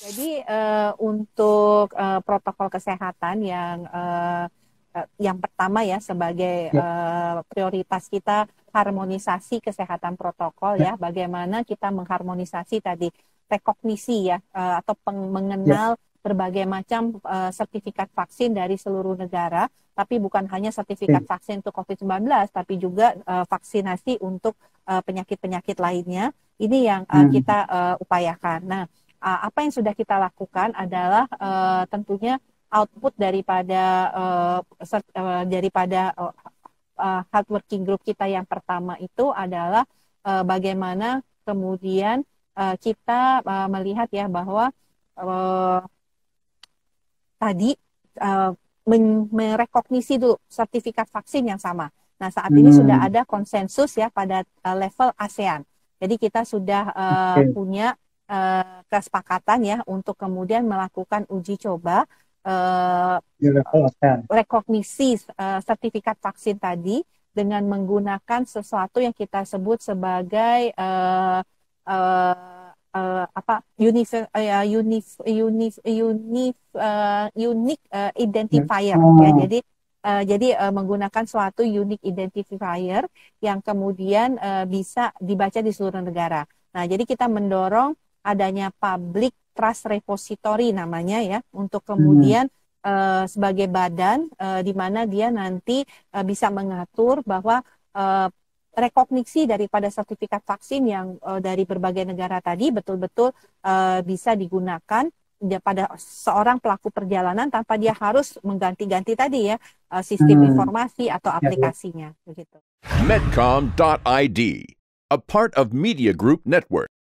Jadi uh, untuk uh, protokol kesehatan yang uh, yang pertama ya sebagai ya. Uh, prioritas kita harmonisasi kesehatan protokol ya. ya bagaimana kita mengharmonisasi tadi rekognisi ya uh, atau mengenal ya. berbagai macam uh, sertifikat vaksin dari seluruh negara tapi bukan hanya ya. sertifikat ya. vaksin untuk COVID-19 tapi juga uh, vaksinasi untuk penyakit-penyakit uh, lainnya ini yang uh, hmm. kita uh, upayakan. Nah, uh, apa yang sudah kita lakukan adalah uh, tentunya output daripada uh, eh, ser, uh, eh, daripada uh, uh, hard working group kita yang pertama itu adalah uh, bagaimana kemudian uh, kita uh, melihat ya bahwa uh, tadi uh, merekognisi dulu sertifikat vaksin yang sama. Nah, saat ini hmm. sudah ada konsensus ya pada uh, level ASEAN. Jadi kita sudah uh, okay. punya uh, kesepakatan ya untuk kemudian melakukan uji coba uh, rekognisi uh, sertifikat vaksin tadi dengan menggunakan sesuatu yang kita sebut sebagai uh, uh, uh, apa unif eh, unif ya, unif unif uh, unique uh, identifier oh. ya jadi Uh, jadi uh, menggunakan suatu unique identifier yang kemudian uh, bisa dibaca di seluruh negara. Nah, jadi kita mendorong adanya public trust repository namanya ya untuk hmm. kemudian hmm. Uh, sebagai badan uh, di mana dia nanti uh, bisa mengatur bahwa uh, rekognisi daripada sertifikat vaksin yang uh, dari berbagai negara tadi betul-betul uh, bisa digunakan ya pada seorang pelaku perjalanan tanpa dia harus mengganti-ganti tadi ya uh, sistem hmm. informasi atau ya, ya. aplikasinya begitu. Medcom.id, a part of Media Group Network.